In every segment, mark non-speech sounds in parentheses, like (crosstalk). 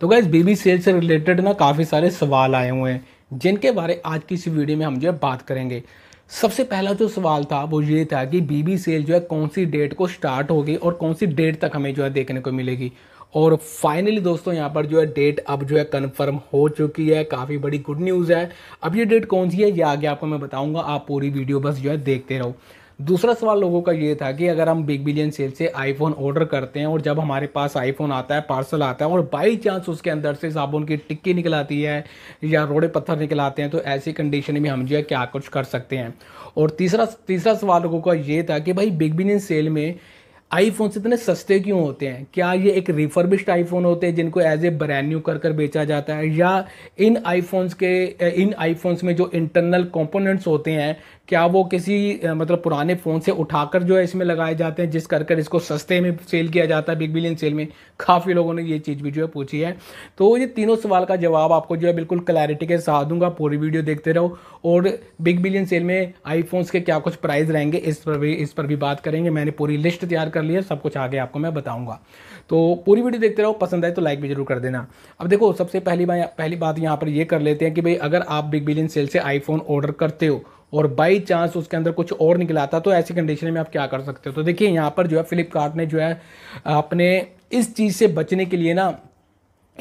तो गैस बेबी सेल से रिलेटेड ना काफ़ी सारे सवाल आए हुए हैं जिनके बारे आज की इस वीडियो में हम जो है बात करेंगे सबसे पहला जो सवाल था वो ये था कि बीबी सेल जो है कौन सी डेट को स्टार्ट होगी और कौन सी डेट तक हमें जो है देखने को मिलेगी और फाइनली दोस्तों यहाँ पर जो है डेट अब जो है कंफर्म हो चुकी है काफ़ी बड़ी गुड न्यूज़ है अब ये डेट कौन सी है ये आगे आपको मैं बताऊँगा आप पूरी वीडियो बस जो है देखते रहो दूसरा सवाल लोगों का ये था कि अगर हम बिग बिलियन सेल से आईफोन ऑर्डर करते हैं और जब हमारे पास आईफोन आता है पार्सल आता है और बाई चांस उसके अंदर से साबुन की टिक्की निकल आती है या रोड़े पत्थर निकल आते हैं तो ऐसी कंडीशन में हम जो है क्या कुछ कर सकते हैं और तीसरा तीसरा सवाल लोगों का ये था कि भाई बिग बिलियन सेल में आईफोन इतने सस्ते क्यों होते हैं क्या ये एक रिफर्बिश्ड आईफोन होते हैं जिनको एज ए ब्रैंड न्यू कर कर बेचा जाता है या इन आईफोन्स के इन आईफोन्स में जो इंटरनल कंपोनेंट्स होते हैं क्या वो किसी मतलब पुराने फ़ोन से उठाकर जो है इसमें लगाए जाते हैं जिस कर कर इसको सस्ते में सेल किया जाता है बिग बिलियन सेल में काफ़ी लोगों ने ये चीज़ भी जो है पूछी है तो ये तीनों सवाल का जवाब आपको जो है बिल्कुल क्लैरिटी के साथ दूंगा पूरी वीडियो देखते रहो और बिग बिलियन सेल में आईफोन्स के क्या कुछ प्राइस रहेंगे इस पर भी इस पर भी बात करेंगे मैंने पूरी लिस्ट तैयार कर लिया सब कुछ आगे आपको मैं बताऊंगा तो पूरी वीडियो देखते रहो पसंद आए तो लाइक भी जरूर कर देना अब देखो सबसे पहली पहली बात यहाँ पर ये कर लेते हैं कि भाई अगर आप बिग बिलियन सेल से आईफोन ऑर्डर करते हो और बाई चांस उसके अंदर कुछ और निकला आता तो ऐसी कंडीशन में आप क्या कर सकते हो तो देखिए यहाँ पर जो है फ्लिपकार्ट ने जो है अपने इस चीज़ से बचने के लिए ना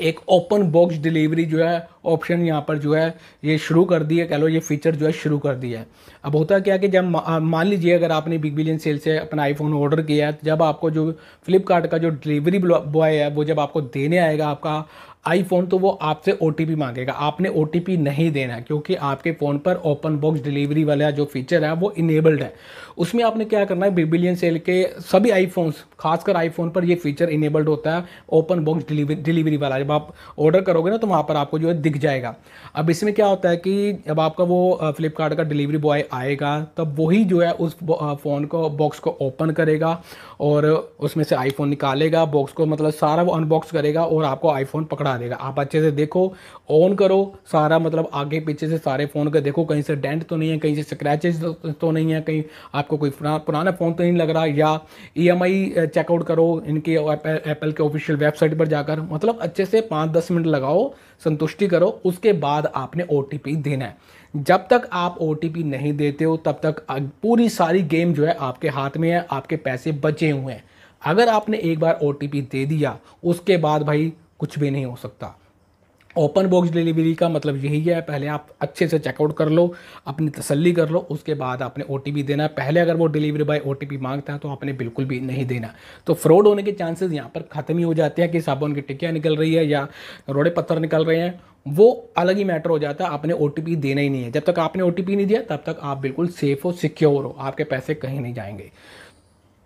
एक ओपन बॉक्स डिलीवरी जो है ऑप्शन यहाँ पर जो है ये शुरू कर दी है कह लो ये फीचर जो है शुरू कर दिया है अब होता क्या कि जब मान लीजिए अगर आपने बिग बिलियन सेल से अपना आईफोन ऑर्डर किया है तो जब आपको जो फ्लिपकार्ट का जो डिलीवरी बॉय है वो जब आपको देने आएगा आपका आईफोन तो वो आपसे ओ मांगेगा आपने ओ नहीं देना क्योंकि आपके फ़ोन पर ओपन बॉक्स डिलीवरी वाला जो फीचर है वो इनेबल्ड है उसमें आपने क्या करना है बिबिलियन सेल के सभी आईफोन्स खासकर आईफोन पर ये फीचर इनेबल्ड होता है ओपन बॉक्स डिलीवरी डिलीवरी वाला जब आप ऑर्डर करोगे ना तो वहाँ पर आपको जो है दिख जाएगा अब इसमें क्या होता है कि जब आपका वो फ्लिपकार्ट का डिलीवरी बॉय आएगा तब वही जो है उस फ़ोन को बॉक्स को ओपन करेगा और उसमें से आईफोन निकालेगा बॉक्स को मतलब सारा वो अनबॉक्स करेगा और आपको आईफोन पकड़ा आ जाएगा आप अच्छे से देखो ऑन करो सारा मतलब आगे पीछे से सारे फ़ोन का देखो कहीं से डेंट तो नहीं है कहीं से स्क्रैचेज तो, तो नहीं है कहीं आपको कोई पुराना फ़ोन तो नहीं लग रहा या ई एम आई चेकआउट करो इनके एप्पल के ऑफिशियल वेबसाइट पर जाकर मतलब अच्छे से पाँच दस मिनट लगाओ संतुष्टि करो उसके बाद आपने ओ देना है जब तक आप ओ नहीं देते हो तब तक पूरी सारी गेम जो है आपके हाथ में है आपके पैसे बचे हुए हैं अगर आपने एक बार ओ दे दिया उसके बाद भाई कुछ भी नहीं हो सकता ओपन बॉक्स डिलीवरी का मतलब यही है पहले आप अच्छे से चेकआउट कर लो अपनी तसल्ली कर लो उसके बाद आपने ओ देना है पहले अगर वो डिलीवरी बॉय ओ मांगता है तो आपने बिल्कुल भी नहीं देना तो फ्रॉड होने के चांसेस यहाँ पर ख़त्म ही हो जाते हैं कि साबुन की टिकियाँ निकल रही है या रोड़े पत्थर निकल रहे हैं वो अलग ही मैटर हो जाता है आपने ओ देना ही नहीं है जब तक आपने ओ नहीं दिया तब तक आप बिल्कुल सेफ़ हो सिक्योर हो आपके पैसे कहीं नहीं जाएंगे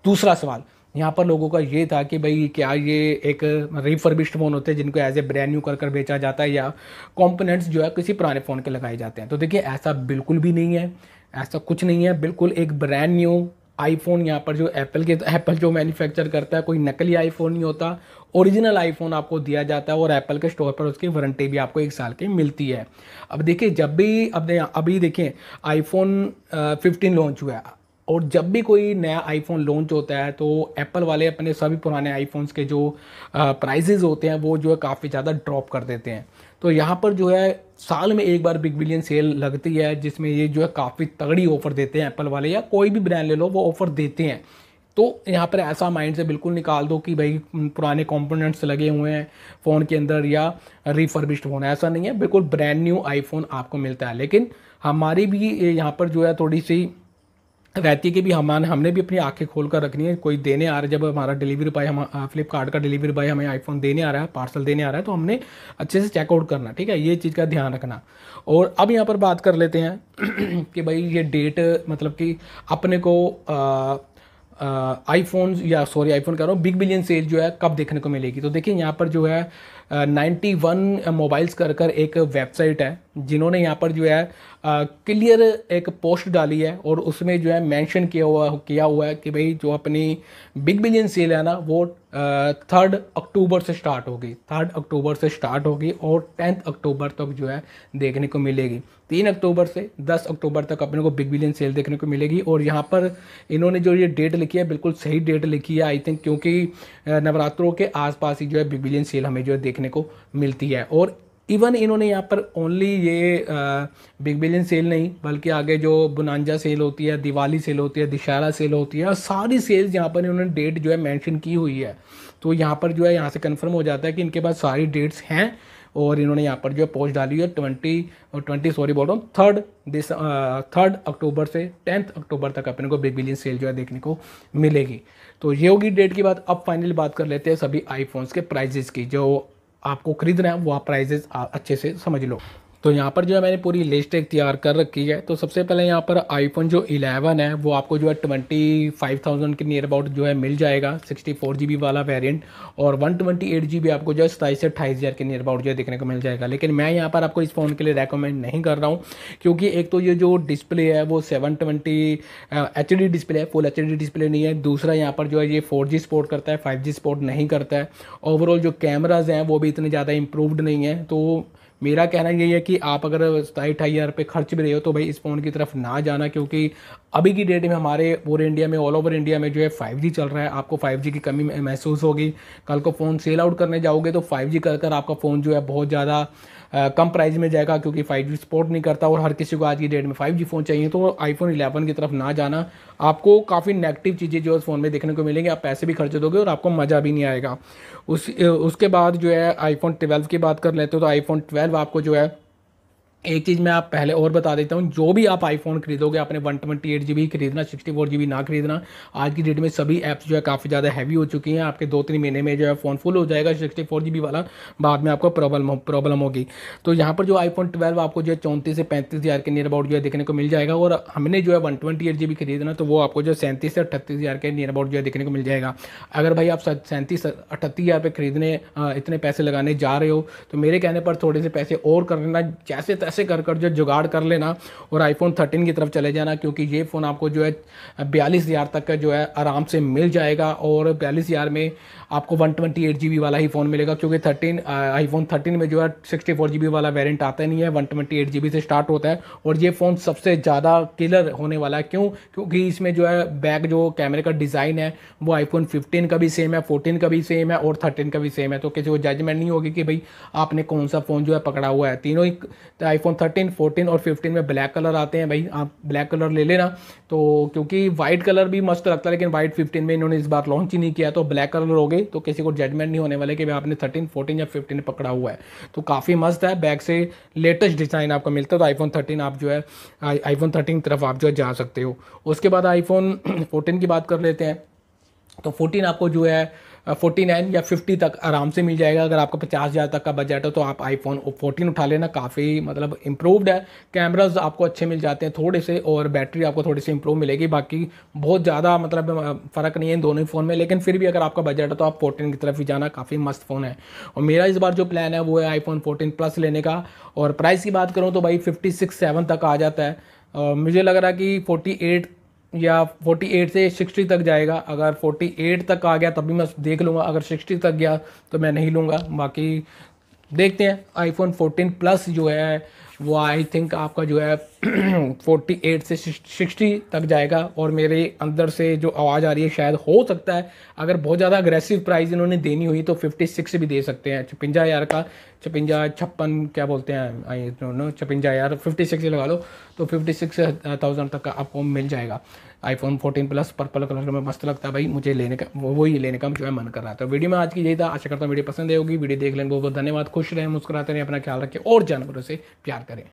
दूसरा सवाल यहाँ पर लोगों का ये था कि भाई क्या ये एक रिफर्बिश्ड फ़ोन होते हैं जिनको एज ए ब्रांड न्यू कर कर बेचा जाता है या कॉम्पोनेंट्स जो है किसी पुराने फ़ोन के लगाए जाते हैं तो देखिए ऐसा बिल्कुल भी नहीं है ऐसा कुछ नहीं है बिल्कुल एक ब्रांड न्यू आईफोन यहाँ पर जो एप्पल के एप्पल जो मैन्युफैक्चर करता है कोई नकली आईफोन नहीं होता ओरिजिनल आईफोन आपको दिया जाता है और एप्पल के स्टोर पर उसकी वारंटी भी आपको एक साल की मिलती है अब देखिए जब भी अब अभी देखें आईफोन फिफ्टीन लॉन्च हुआ है और जब भी कोई नया आईफोन लॉन्च होता है तो एप्पल वाले अपने सभी पुराने आईफोन्स के जो प्राइजेज़ होते हैं वो जो है काफ़ी ज़्यादा ड्रॉप कर देते हैं तो यहाँ पर जो है साल में एक बार बिग बिलियन सेल लगती है जिसमें ये जो है काफ़ी तगड़ी ऑफ़र देते हैं एप्पल वाले या कोई भी ब्रांड ले लो वो ऑफ़र देते हैं तो यहाँ पर ऐसा माइंड से बिल्कुल निकाल दो कि भाई पुराने कंपोनेंट्स लगे हुए हैं फ़ोन के अंदर या रिफर्बिश्ड फ़ोन ऐसा नहीं है बिल्कुल ब्रांड न्यू आईफोन आपको मिलता है लेकिन हमारी भी यहाँ पर जो है थोड़ी सी रहती है कि भी हमारे हमने भी अपनी आंखें खोल कर रखनी है कोई देने आ रहा है जब हमारा डिलीवरी बॉय हम फ्लिपकार्ट का डिलीवरी बॉय हमें आईफोन देने आ रहा है पार्सल देने आ रहा है तो हमने अच्छे से चेकआउट करना ठीक है ये चीज़ का ध्यान रखना और अब यहाँ पर बात कर लेते हैं (clears throat) कि भाई ये डेट मतलब कि अपने को आईफोन या सॉरी आईफोन कह रहा हूँ बिग बिलियन सेल जो है कब देखने को मिलेगी तो देखिए यहाँ पर जो है नाइन्टी वन मोबाइल्स कर कर एक वेबसाइट है जिन्होंने यहाँ पर जो है क्लियर एक पोस्ट डाली है और उसमें जो है मेंशन किया हुआ किया हुआ है कि भाई जो अपनी बिग बिलियन सेल है ना वो थर्ड अक्टूबर से स्टार्ट होगी थर्ड अक्टूबर से स्टार्ट होगी और टेंथ अक्टूबर तक जो है देखने को मिलेगी तीन अक्टूबर से दस अक्टूबर तक अपने को बिग बिलियन सेल देखने को मिलेगी और यहाँ पर इन्होंने जो ये डेट लिखी है बिल्कुल सही डेट लिखी है आई थिंक क्योंकि नवरात्रों के आसपास ही जो है बिग बिलियन सेल हमें जो है देखने को मिलती है और इवन इन्होंने यहाँ पर ओनली ये बिग बिलियन सेल नहीं बल्कि आगे जो बुनांजा सेल होती है दिवाली सेल होती है दशहरा सेल होती है और सारी सेल्स यहाँ पर इन्होंने डेट जो है मेंशन की हुई है तो यहाँ पर जो है यहाँ से कंफर्म हो जाता है कि इनके पास सारी डेट्स हैं और इन्होंने यहाँ पर जो है पोस्ट डाली हुई है ट्वेंटी और ट्वेंटी सॉरी बोल रहा हूँ थर्ड दिस थर्ड अक्टूबर से टेंथ अक्टूबर तक अपने को बिग बिलियन सेल जो है देखने को मिलेगी तो ये होगी डेट की बात अब फाइनली बात कर लेते हैं सभी आईफोन्स के प्राइजेस की जो आपको खरीदना है वो आप प्राइजेज अच्छे से समझ लो तो यहाँ पर जो है मैंने पूरी लिस्ट एक तैयार कर रखी है तो सबसे पहले यहाँ पर आईफोन जो 11 है वो आपको जो है ट्वेंटी फाइव थाउजेंड के नियर अबाउट जो है मिल जाएगा सिक्सटी फोर जी बी वाला वेरिएंट और one twenty eight G B आपको जो है सताईस से अट्ठाईस हज़ार के नियर अबाउट जो है देखने को मिल जाएगा लेकिन मैं यहाँ पर आपको इस फ़ोन के लिए रेकमेंड नहीं कर रहा हूँ क्योंकि एक तो ये जो डिस्प्ले है वो seven twenty H D display है फुल एच डी डिस्प्ले नहीं है दूसरा यहाँ पर जो है ये फोर जी सपोर्ट करता है फाइव जी सपोर्ट नहीं करता है ओवरऑल जो कैमराज हैं वो भी इतने ज़्यादा इम्प्रूवड नहीं है तो मेरा कहना यही है कि आप अगर सताई अठाई हज़ार रुपये खर्च भी रहे हो तो भाई इस फ़ोन की तरफ ना जाना क्योंकि अभी की डेट में हमारे पूरे इंडिया में ऑल ओवर इंडिया में जो है 5G चल रहा है आपको 5G की कमी महसूस होगी कल को फ़ोन सेल आउट करने जाओगे तो 5G कर कर आपका फ़ोन जो है बहुत ज़्यादा कम प्राइस में जाएगा क्योंकि फाइव सपोर्ट नहीं करता और हर किसी को आज की डेट में फाइव फ़ोन चाहिए तो आईफोन इलेवन की तरफ ना जाना आपको काफ़ी नेगेटिव चीज़ें जो है फ़ोन में देखने को मिलेंगी आप पैसे भी खर्च दोगे और आपको मज़ा भी नहीं आएगा उस उसके बाद जो है आईफोन ट्वेल्व की बात कर लेते हो तो आईफोन ट्वेल्व आपको जो है एक चीज़ मैं आप पहले और बता देता हूँ जो भी आप आईफोन खरीदोगे आपने one twenty eight G B खरीदना सिक्सटी फोर जी बी ना खरीदना आज की डेट में सभी ऐप्स जो है काफ़ी ज़्यादा हैवी हो चुकी हैं आपके दो तीन महीने में जो है फ़ोन फुल हो जाएगा सिक्सटी फोर जी बी वाला बाद में आपको प्रॉब्लम प्रॉब्लम होगी तो यहाँ पर जो आईफोन ट्वेल्व आपको जो है चौंतीस से पैंतीस हज़ार के नियर अबाउट जो है देखने को मिल जाएगा और हमने जो है one twenty eight G B खरीदना तो वो आपको जो है सैंतीस से अट्ठतीस हज़ार के नियर अबाउट जो है देखने को मिल जाएगा अगर भाई आप सैंतीस अट्ठतीस हज़ार पे खरीदने इतने पैसे लगाने जा रहे हो तो मेरे कहने पर थोड़े से पैसे और करना जैसे ऐसे कर कर जो जुगाड़ कर लेना और आईफोन 13 की तरफ चले जाना क्योंकि ये फ़ोन आपको जो है बयालीस हज़ार तक का जो है आराम से मिल जाएगा और बयालीस हज़ार में आपको one twenty eight G B वाला ही फ़ोन मिलेगा क्योंकि थर्टीन आई फोन थर्टीन में जो है सिक्सटी फोर जी बी वाला वेरियंट आता नहीं है one twenty eight G B से स्टार्ट होता है और ये फ़ोन सबसे ज़्यादा किलर होने वाला है क्यों क्योंकि इसमें जो है बैक जो कैमरे का डिज़ाइन है वो आई फोन फिफ्टीन का भी सेम है फोर्टीन का भी सेम है और थर्टीन का भी सेम है तो किसी को जजमेंट नहीं होगी कि भाई आपने कौन सा फ़ोन जो है पकड़ा हुआ है तीनों ही तो आईफोन 13, 14 और 15 में ब्लैक कलर आते हैं भाई आप ब्लैक कलर ले लेना तो क्योंकि वाइट कलर भी मस्त लगता है लेकिन वाइट 15 में इन्होंने इस बार लॉन्च ही नहीं किया तो ब्लैक कलर हो गई तो किसी को जजमेंट नहीं होने वाले कि भाई आपने थर्टीन फोर्टीन या फिफ्टीन पकड़ा हुआ है तो काफ़ी मस्त है बैग से लेटेस्ट डिज़ाइन आपको मिलता है तो आईफोन थर्टीन आप जो है आईफोन थर्टीन तरफ आप जो है जा सकते हो उसके बाद आईफोन फोर्टीन (clears throat) की बात कर लेते हैं तो फोर्टीन आपको जो है फोर्टी नाइन या फिफ्टी तक आराम से मिल जाएगा अगर आपका पचास हज़ार तक का बजट हो तो आप आईफोन फोर्टीन उठा लेना काफ़ी मतलब इम्प्रूवड है कैमराज आपको अच्छे मिल जाते हैं थोड़े से और बैटरी आपको थोड़ी सी इम्प्रूव मिलेगी बाकी बहुत ज़्यादा मतलब फ़र्क नहीं है इन दोनों ही फ़ोन में लेकिन फिर भी अगर आपका बजट है तो आप फोर्टीन की तरफ ही जाना काफ़ी मस्त फ़ोन है और मेरा इस बार जो प्लान है वो है फोन फोर्टीन प्लस लेने का और प्राइस की बात करूँ तो भाई फिफ्टी सिक्स सेवन तक आ जाता है और मुझे लग रहा है कि फोर्टी एट या 48 से 60 तक जाएगा अगर 48 तक आ गया तभी मैं देख लूँगा अगर 60 तक गया तो मैं नहीं लूँगा बाकी देखते हैं आईफोन 14 प्लस जो है वो आई थिंक आपका जो है 48 (clears throat) से 60 तक जाएगा और मेरे अंदर से जो आवाज़ आ रही है शायद हो सकता है अगर बहुत ज़्यादा अग्रेसिव प्राइस इन्होंने देनी हुई तो 56 भी दे सकते हैं छपंजा हज़ार का छपंजा छप्पन क्या बोलते हैं आई नो छपंजा हज़ार फिफ्टी सिक्स लगा लो तो फिफ्टी सिक्स थाउजेंड तक का आपको मिल जाएगा आईफोन 14 प्लस पर्पल कलर में मस्त लगता है भाई मुझे लेने का वही लेने का जो है मन कर रहा है तो वीडियो में आज की यही था आशा करता हूँ वीडियो पसंद होगी वीडियो देख लेंगे बहुत बहुत धन्यवाद खुश रहें मुस्कुराते रहें अपना ख्याल रखें और जानवरों से प्यार dari